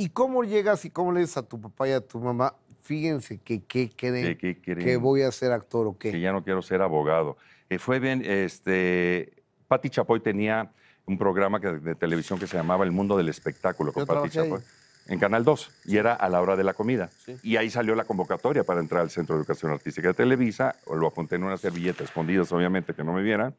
¿Y cómo llegas y cómo le dices a tu papá y a tu mamá, fíjense que qué creen, que, voy a ser actor o qué? Que ya no quiero ser abogado. Eh, fue bien, este, Pati Chapoy tenía un programa de televisión que se llamaba El Mundo del Espectáculo con Pati Chapoy. En Canal 2, y era a la hora de la comida. Y ahí salió la convocatoria para entrar al Centro de Educación Artística de Televisa. Lo apunté en una servilleta, escondidas, obviamente, que no me vieran.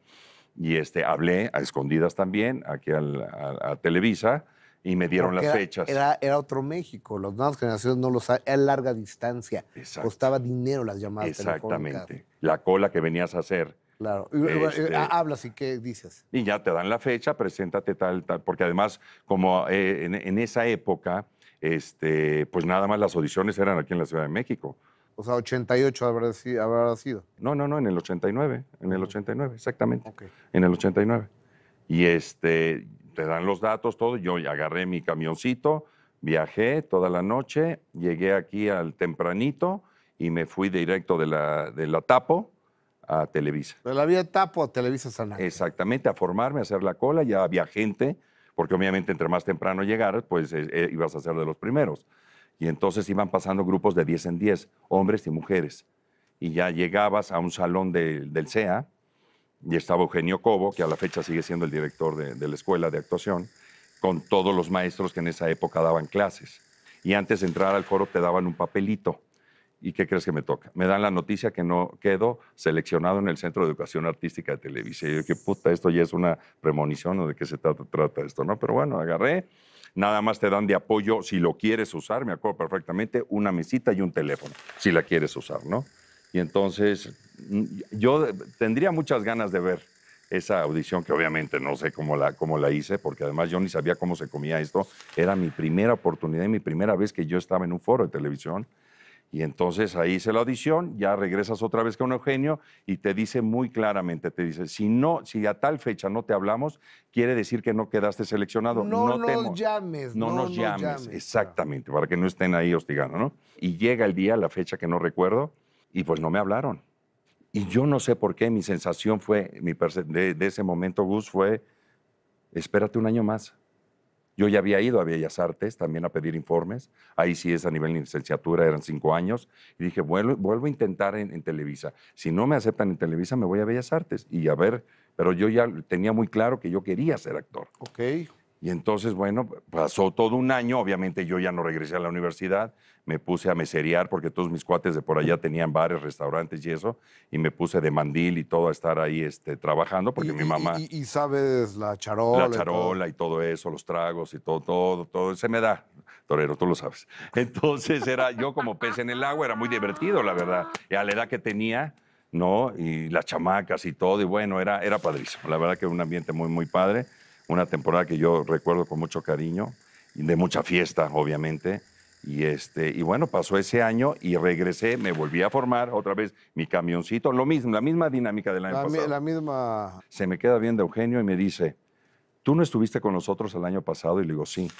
Y este, hablé a escondidas también, aquí a Televisa y me dieron las fechas. Era, otro México, Los nuevas generaciones no los... saben, era larga distancia, costaba dinero las llamadas Exactamente. la cola que venías a hacer. Claro. Este, hablas y qué dices. Y ya te dan la fecha, preséntate tal, tal. Porque además, como eh, en, esa época, este, pues nada más las audiciones eran aquí en la Ciudad de México. O sea, 88 habrá, habrá sido. No, no, no, en el 89. En el 89, exactamente. En el 89. Y este, te dan los datos, todo. Yo agarré mi camioncito, viajé toda la noche, llegué aquí al tempranito y me fui directo de la, de la Tapo a Televisa. De la vía Tapo a Televisa San Ángel. Exactamente, a formarme, a hacer la cola. Ya había gente, porque obviamente entre más temprano llegaras, pues eh, eh, ibas a ser de los primeros. Y entonces iban pasando grupos de 10 en 10, hombres y mujeres. Y ya llegabas a un salón del del CEA, y estaba Eugenio Cobo, que a la fecha sigue siendo el director de, la escuela de actuación, con todos los maestros que en esa época daban clases. Y antes de entrar al foro te daban un papelito. ¿Y qué crees que me toca? Me dan la noticia que no quedo seleccionado en el Centro de Educación Artística de Televisa. Y yo, qué puta, esto ya es una premonición o de qué se trata, trata esto, ¿no? Pero bueno, agarré. Nada más te dan de apoyo, si lo quieres usar, me acuerdo perfectamente, una mesita y un teléfono, si la quieres usar, ¿no? Y entonces yo tendría muchas ganas de ver esa audición, que obviamente no sé cómo la, cómo la hice, porque además yo ni sabía cómo se comía esto. Era mi primera oportunidad y mi primera vez que yo estaba en un foro de televisión. Y entonces ahí hice la audición, ya regresas otra vez con Eugenio y te dice muy claramente, te dice, si no, si a tal fecha no te hablamos, quiere decir que no quedaste seleccionado. No, no nos llames. No, nos llames. Exactamente, para que no estén ahí hostigando, ¿no? Y llega el día, la fecha que no recuerdo, y pues no me hablaron. Y yo no sé por qué, mi sensación fue, mi de, de, ese momento, Gus, fue, espérate un año más. Yo ya había ido a Bellas Artes también a pedir informes, ahí sí es a nivel de licenciatura, eran cinco años, y dije, vuelvo, a intentar en, Televisa. Si no me aceptan en Televisa, me voy a Bellas Artes y a ver, pero yo ya tenía muy claro que yo quería ser actor. Ok. Y entonces, bueno, pasó todo un año, obviamente yo ya no regresé a la universidad, me puse a meserear porque todos mis cuates de por allá tenían bares, restaurantes y eso, y me puse de mandil y todo a estar ahí este, trabajando porque mi mamá... Y, sabes la charola. La charola y todo. eso, los tragos y todo, todo, todo, se me da, torero, tú lo sabes. Entonces era yo como pez en el agua, era muy divertido, la verdad. Y a la edad que tenía, ¿no? Y las chamacas y todo, y bueno, era, era padrísimo, la verdad que un ambiente muy, muy padre una temporada que yo recuerdo con mucho cariño, de mucha fiesta, obviamente. Y, este, y bueno, pasó ese año y regresé, me volví a formar otra vez mi camioncito, lo mismo, la misma dinámica del año la, pasado. la misma... Se me queda bien de Eugenio y me dice, ¿tú no estuviste con nosotros el año pasado? Y le digo, sí.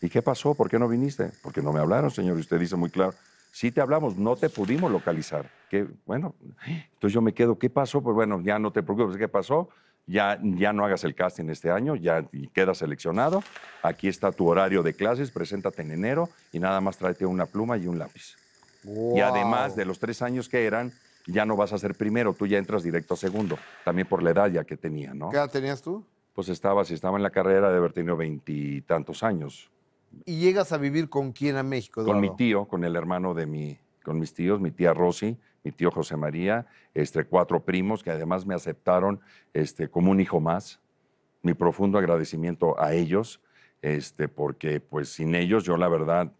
¿Y qué pasó? ¿Por qué no viniste? Porque no me hablaron, señor. Y usted dice muy claro, sí te hablamos, no te pudimos localizar. Que, bueno, entonces yo me quedo, ¿qué pasó? Pues bueno, ya no te preocupes, ¿qué pasó? ya, no hagas el casting este año, ya quedas seleccionado, aquí está tu horario de clases, preséntate en enero y nada más tráete una pluma y un lápiz. Y además de los tres años que eran, ya no vas a ser primero, tú ya entras directo a segundo, también por la edad ya que tenía, ¿no? ¿Qué edad tenías tú? Pues estaba, si estaba en la carrera, de haber tenido veintitantos años. ¿Y llegas a vivir con quién a México? Con mi tío, con el hermano de mi, con mis tíos, mi tía Rosy, mi tío José María, este, cuatro primos que además me aceptaron este, como un hijo más. Mi profundo agradecimiento a ellos, este, porque pues sin ellos yo la verdad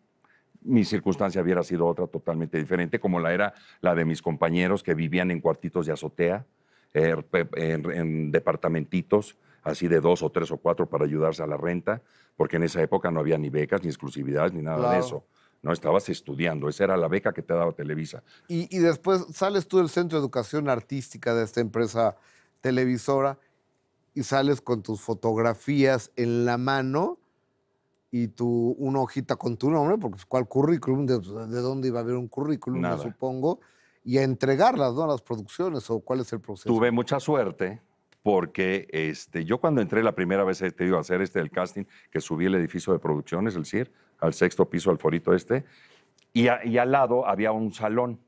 mi circunstancia hubiera sido otra totalmente diferente, como la era la de mis compañeros que vivían en cuartitos de azotea, er, en, departamentitos, así de dos o tres o cuatro para ayudarse a la renta, porque en esa época no había ni becas, ni exclusividades, ni nada de eso. No, estabas estudiando, esa era la beca que te daba Televisa. Y, después sales tú del Centro de Educación Artística de esta empresa televisora y sales con tus fotografías en la mano y tu, una hojita con tu nombre, porque pues, ¿cuál currículum? ¿De, dónde iba a haber un currículum, supongo? Y a entregarlas, A las producciones, o cuál es el proceso. Tuve mucha suerte, porque este, yo cuando entré la primera vez, eh, te digo, a hacer este del casting, que subí el edificio de producciones, el CIR, al sexto piso, al forito este, y, y al lado había un salón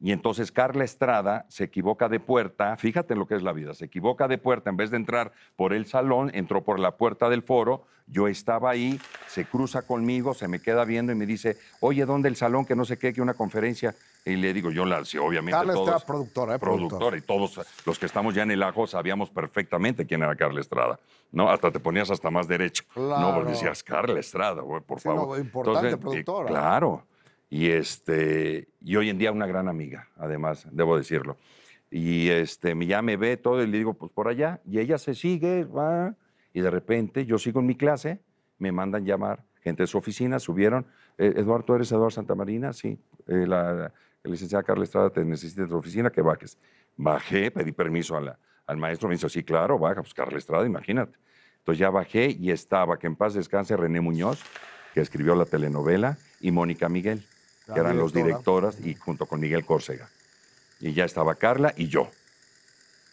y entonces Carla Estrada se equivoca de puerta, fíjate en lo que es la vida, se equivoca de puerta, en vez de entrar por el salón, entró por la puerta del foro, yo estaba ahí, se cruza conmigo, se me queda viendo y me dice, oye, ¿dónde el salón? Que no sé qué, que una conferencia. Y le digo, yo la, sé, obviamente Carla Estrada, ¿eh? productora, Productora, y todos los que estamos ya en el ajo sabíamos perfectamente quién era Carla Estrada, ¿no? Hasta te ponías hasta más derecho, claro. ¿no? Porque decías, Carla Estrada, por favor. importante eh, productora. claro. Y, este, y hoy en día una gran amiga, además, debo decirlo. Y este, ya me ve todo y le digo, pues por allá. Y ella se sigue, va. Y de repente yo sigo en mi clase, me mandan llamar gente de su oficina, subieron. E, Eduardo, ¿tú eres Eduardo Marina Sí. Eh, la, licenciada Carla Estrada te necesita de tu oficina, que bajes. Bajé, pedí permiso al maestro, me dijo, sí, claro, baja, pues Carla Estrada, imagínate. Entonces ya bajé y estaba, que en paz descanse René Muñoz, que escribió la telenovela, y Mónica Miguel que eran los directoras, y junto con Miguel Córcega. Y ya estaba Carla y yo.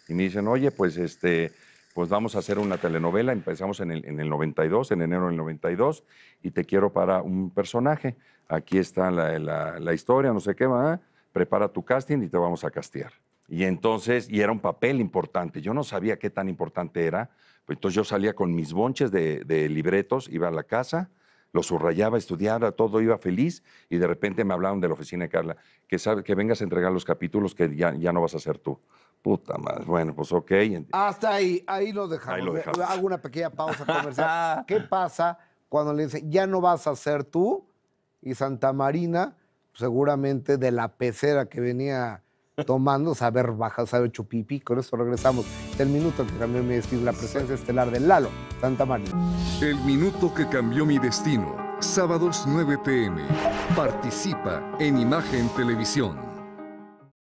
Y me dicen, oye, pues, este, pues vamos a hacer una telenovela. Empezamos en el, en el 92, en enero del 92, y te quiero para un personaje. Aquí está la, historia, no sé qué, va. Prepara tu casting y te vamos a castear. Y entonces, y era un papel importante. Yo no sabía qué tan importante era. Pues entonces yo salía con mis bonches de, de libretos, iba a la casa, lo subrayaba, estudiaba, todo iba feliz y de repente me hablaron de la oficina de Carla, que sabe que vengas a entregar los capítulos que ya, ya no vas a hacer tú. Puta madre, bueno, pues ok. Hasta ahí, ahí lo dejamos. Hago una pequeña pausa comercial. ¿Qué pasa cuando le dicen, ya no vas a ser tú? Y Santa Marina, seguramente de la pecera que venía tomando, saber bajar, saber chupipi. Con eso regresamos. El minuto que cambió mi destino, la presencia estelar de Lalo Santa María. El minuto que cambió mi destino, sábados 9 pm. Participa en Imagen Televisión.